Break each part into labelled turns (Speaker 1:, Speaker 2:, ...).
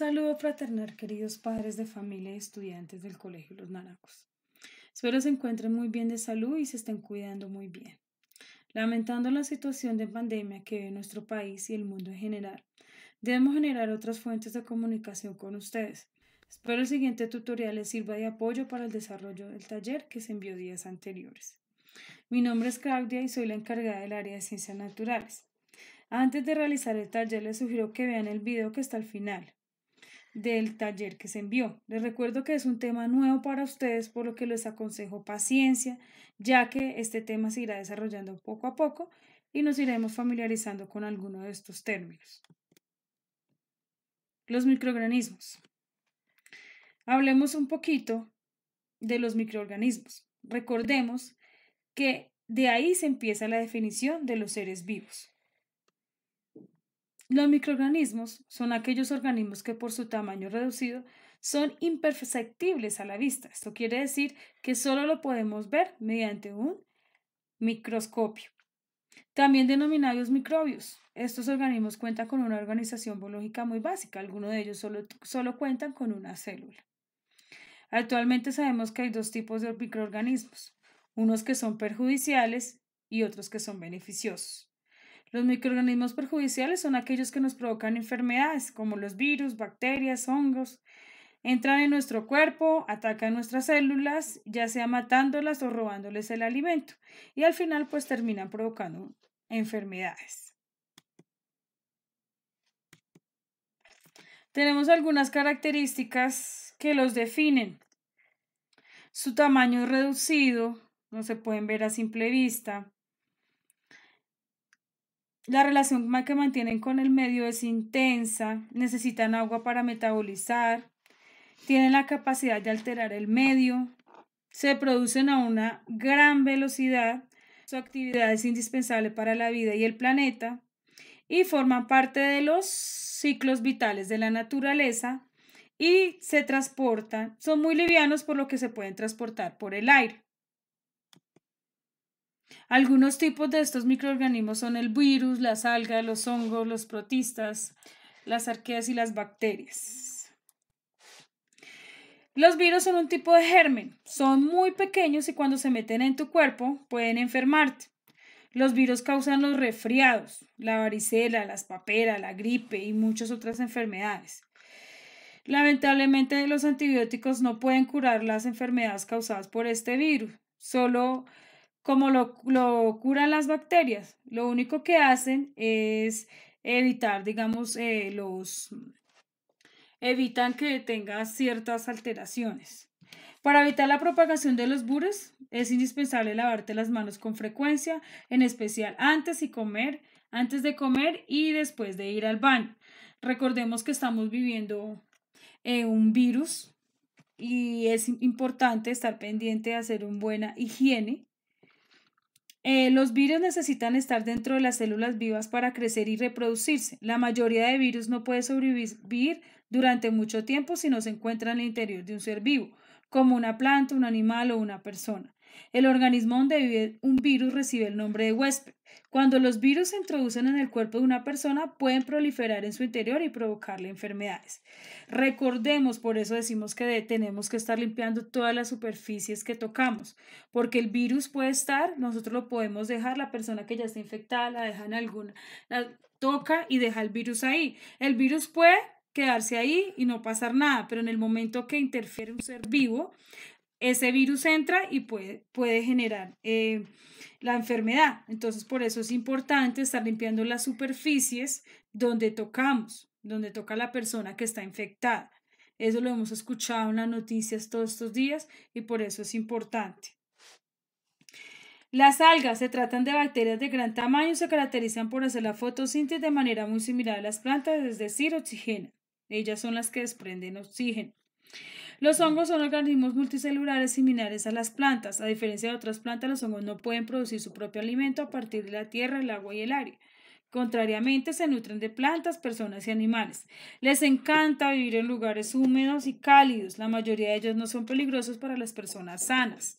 Speaker 1: saludo fraternal, queridos padres de familia y estudiantes del Colegio Los Naranjos. Espero se encuentren muy bien de salud y se estén cuidando muy bien. Lamentando la situación de pandemia que vive nuestro país y el mundo en general, debemos generar otras fuentes de comunicación con ustedes. Espero el siguiente tutorial les sirva de apoyo para el desarrollo del taller que se envió días anteriores. Mi nombre es Claudia y soy la encargada del área de ciencias naturales. Antes de realizar el taller les sugiero que vean el video que está al final del taller que se envió. Les recuerdo que es un tema nuevo para ustedes, por lo que les aconsejo paciencia, ya que este tema se irá desarrollando poco a poco y nos iremos familiarizando con alguno de estos términos. Los microorganismos. Hablemos un poquito de los microorganismos. Recordemos que de ahí se empieza la definición de los seres vivos. Los microorganismos son aquellos organismos que por su tamaño reducido son imperceptibles a la vista. Esto quiere decir que solo lo podemos ver mediante un microscopio. También denominados microbios. Estos organismos cuentan con una organización biológica muy básica. Algunos de ellos solo, cuentan con una célula. Actualmente sabemos que hay dos tipos de microorganismos, unos que son perjudiciales y otros que son beneficiosos. Los microorganismos perjudiciales son aquellos que nos provocan enfermedades, como los virus, bacterias, hongos. Entran en nuestro cuerpo, atacan nuestras células, ya sea matándolas o robándoles el alimento, y al final pues terminan provocando enfermedades. Tenemos algunas características que los definen. Su tamaño es reducido, no se pueden ver a simple vista. La relación que mantienen con el medio es intensa, necesitan agua para metabolizar, tienen la capacidad de alterar el medio, se producen a una gran velocidad, su actividad es indispensable para la vida y el planeta y forman parte de los ciclos vitales de la naturaleza y se transportan, son muy livianos por lo que se pueden transportar por el aire. Algunos tipos de estos microorganismos son el virus, las algas, los hongos, los protistas, las arqueas y las bacterias. Los virus son un tipo de germen, son muy pequeños y cuando se meten en tu cuerpo pueden enfermarte. Los virus causan los resfriados, la varicela, las paperas, la gripe y muchas otras enfermedades. Lamentablemente los antibióticos no pueden curar las enfermedades causadas por este virus, solo como lo, curan las bacterias, lo único que hacen es evitar, digamos, eh, los evitan que tenga ciertas alteraciones. Para evitar la propagación de los burros, es indispensable lavarte las manos con frecuencia, en especial antes y comer, antes de comer y después de ir al baño. Recordemos que estamos viviendo eh, un virus y es importante estar pendiente de hacer una buena higiene eh, los virus necesitan estar dentro de las células vivas para crecer y reproducirse. La mayoría de virus no puede sobrevivir durante mucho tiempo si no se encuentra en el interior de un ser vivo, como una planta, un animal o una persona. El organismo donde vive un virus recibe el nombre de huésped. Cuando los virus se introducen en el cuerpo de una persona, pueden proliferar en su interior y provocarle enfermedades. Recordemos, por eso decimos que tenemos que estar limpiando todas las superficies que tocamos, porque el virus puede estar, nosotros lo podemos dejar, la persona que ya está infectada la deja en alguna, la toca y deja el virus ahí. El virus puede quedarse ahí y no pasar nada, pero en el momento que interfiere un ser vivo, ese virus entra y puede, generar eh, la enfermedad. Entonces, por eso es importante estar limpiando las superficies donde tocamos, donde toca la persona que está infectada. Eso lo hemos escuchado en las noticias todos estos días y por eso es importante. Las algas se tratan de bacterias de gran tamaño, se caracterizan por hacer la fotosíntesis de manera muy similar a las plantas, es decir, oxígeno. Ellas son las que desprenden oxígeno. Los hongos son organismos multicelulares similares a las plantas. A diferencia de otras plantas, los hongos no pueden producir su propio alimento a partir de la tierra, el agua y el aire. Contrariamente, se nutren de plantas, personas y animales. Les encanta vivir en lugares húmedos y cálidos. La mayoría de ellos no son peligrosos para las personas sanas.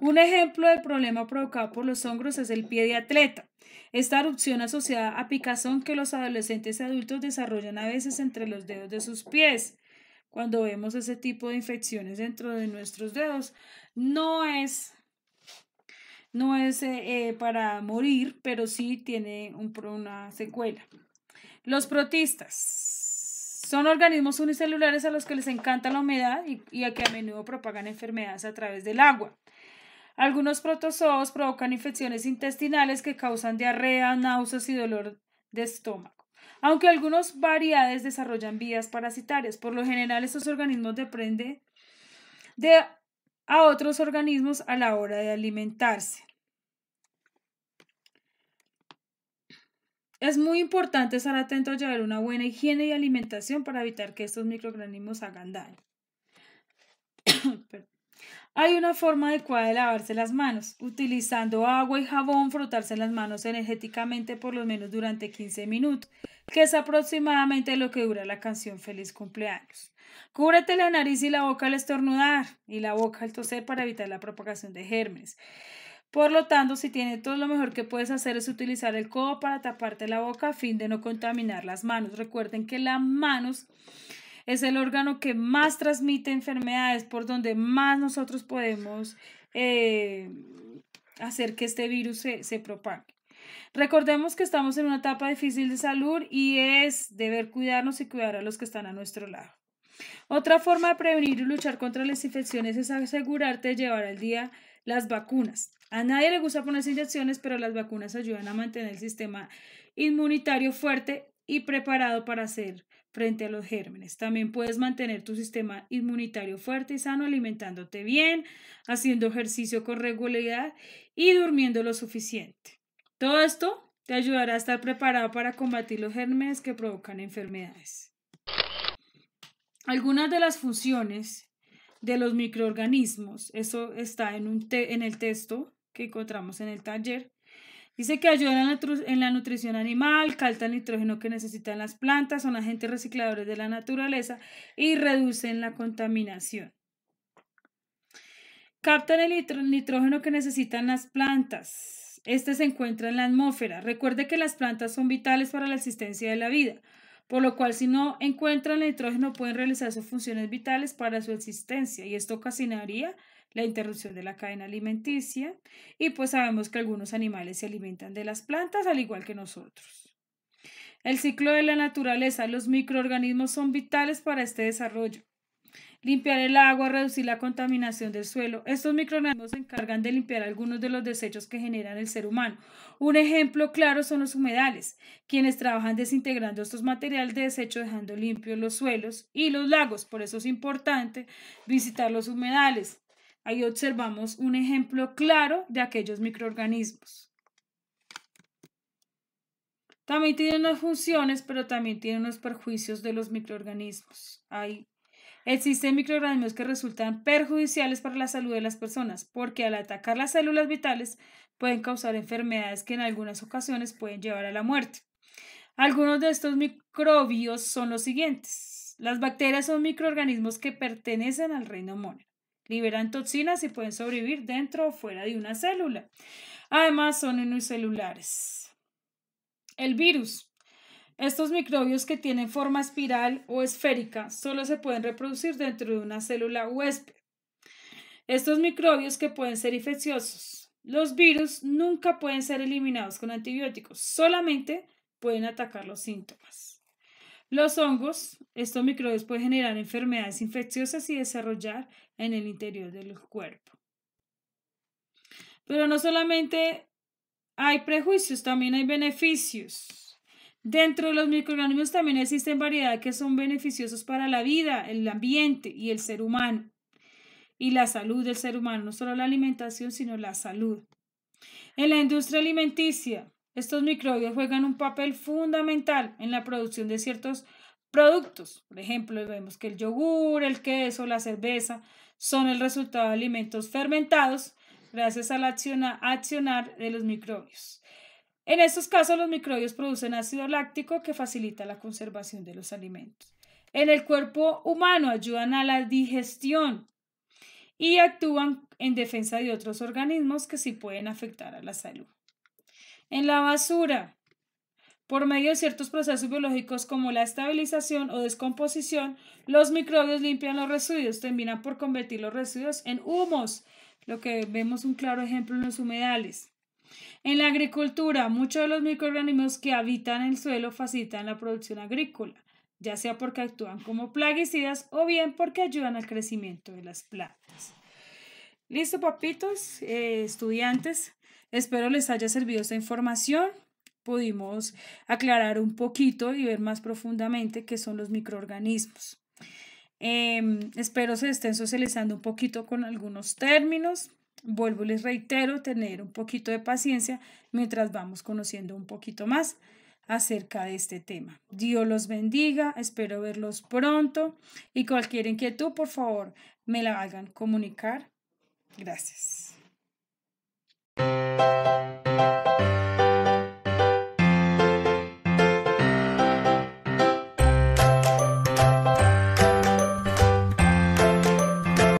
Speaker 1: Un ejemplo del problema provocado por los hongos es el pie de atleta. Esta erupción asociada a picazón que los adolescentes y adultos desarrollan a veces entre los dedos de sus pies cuando vemos ese tipo de infecciones dentro de nuestros dedos. No es, no es eh, eh, para morir, pero sí tiene un, una secuela. Los protistas son organismos unicelulares a los que les encanta la humedad y a que a menudo propagan enfermedades a través del agua. Algunos protozoos provocan infecciones intestinales que causan diarrea, náuseas y dolor de estómago aunque algunas variedades desarrollan vías parasitarias. Por lo general, estos organismos dependen de a otros organismos a la hora de alimentarse. Es muy importante estar atento a llevar una buena higiene y alimentación para evitar que estos microorganismos hagan daño. Hay una forma adecuada de lavarse las manos, utilizando agua y jabón, frotarse las manos energéticamente por lo menos durante 15 minutos que es aproximadamente lo que dura la canción Feliz cumpleaños. Cúbrete la nariz y la boca al estornudar y la boca al toser para evitar la propagación de gérmenes. Por lo tanto, si tienes todo lo mejor que puedes hacer es utilizar el codo para taparte la boca a fin de no contaminar las manos. Recuerden que las manos es el órgano que más transmite enfermedades, por donde más nosotros podemos eh, hacer que este virus se propague. Recordemos que estamos en una etapa difícil de salud y es deber cuidarnos y cuidar a los que están a nuestro lado. Otra forma de prevenir y luchar contra las infecciones es asegurarte de llevar al día las vacunas. A nadie le gusta ponerse inyecciones, pero las vacunas ayudan a mantener el sistema inmunitario fuerte y preparado para hacer frente a los gérmenes. También puedes mantener tu sistema inmunitario fuerte y sano alimentándote bien, haciendo ejercicio con regularidad y durmiendo lo suficiente. Todo esto te ayudará a estar preparado para combatir los gérmenes que provocan enfermedades. Algunas de las funciones de los microorganismos, eso está en, el texto que encontramos en el taller, Dice que ayudan en la nutrición animal, captan el nitrógeno que necesitan las plantas, son agentes recicladores de la naturaleza y reducen la contaminación. Captan el nitrógeno que necesitan las plantas, este se encuentra en la atmósfera. Recuerde que las plantas son vitales para la existencia de la vida, por lo cual si no encuentran nitrógeno pueden realizar sus funciones vitales para su existencia y esto ocasionaría la interrupción de la cadena alimenticia y pues sabemos que algunos animales se alimentan de las plantas al igual que nosotros. El ciclo de la naturaleza, los microorganismos son vitales para este desarrollo limpiar el agua, reducir la contaminación del suelo. Estos microorganismos se encargan de limpiar algunos de los desechos que generan el ser humano. Un ejemplo claro son los humedales, quienes trabajan desintegrando estos materiales de desecho dejando limpios los suelos y los lagos. Por eso es importante visitar los humedales. Ahí observamos un ejemplo claro de aquellos microorganismos. También tienen unas funciones, pero también tienen unos perjuicios de los microorganismos. Existen microorganismos que resultan perjudiciales para la salud de las personas porque al atacar las células vitales pueden causar enfermedades que en algunas ocasiones pueden llevar a la muerte. Algunos de estos microbios son los siguientes. Las bacterias son microorganismos que pertenecen al reino mono. Liberan toxinas y pueden sobrevivir dentro o fuera de una célula. Además, son unicelulares. El virus estos microbios que tienen forma espiral o esférica solo se pueden reproducir dentro de una célula huésped. Estos microbios que pueden ser infecciosos. Los virus nunca pueden ser eliminados con antibióticos, solamente pueden atacar los síntomas. Los hongos, estos microbios pueden generar enfermedades infecciosas y desarrollar en el interior del cuerpo. Pero no solamente hay prejuicios, también hay beneficios. Dentro de los microorganismos también existen variedades que son beneficiosos para la vida, el ambiente y el ser humano. Y la salud del ser humano, no solo la alimentación, sino la salud. En la industria alimenticia, estos microbios juegan un papel fundamental en la producción de ciertos productos. Por ejemplo, vemos que el yogur, el queso, la cerveza son el resultado de alimentos fermentados gracias al accionar de los microbios. En estos casos, los microbios producen ácido láctico que facilita la conservación de los alimentos. En el cuerpo humano ayudan a la digestión y actúan en defensa de otros organismos que sí pueden afectar a la salud. En la basura, por medio de ciertos procesos biológicos como la estabilización o descomposición, los microbios limpian los residuos, terminan por convertir los residuos en humos, lo que vemos un claro ejemplo en los humedales. En la agricultura, muchos de los microorganismos que habitan el suelo facilitan la producción agrícola, ya sea porque actúan como plaguicidas o bien porque ayudan al crecimiento de las plantas. Listo, papitos, eh, estudiantes, espero les haya servido esta información. Pudimos aclarar un poquito y ver más profundamente qué son los microorganismos. Em, espero se estén socializando un poquito con algunos términos. Vuelvo les reitero, tener un poquito de paciencia mientras vamos conociendo un poquito más acerca de este tema. Dios los bendiga, espero verlos pronto y cualquier inquietud, por favor, me la hagan comunicar. Gracias.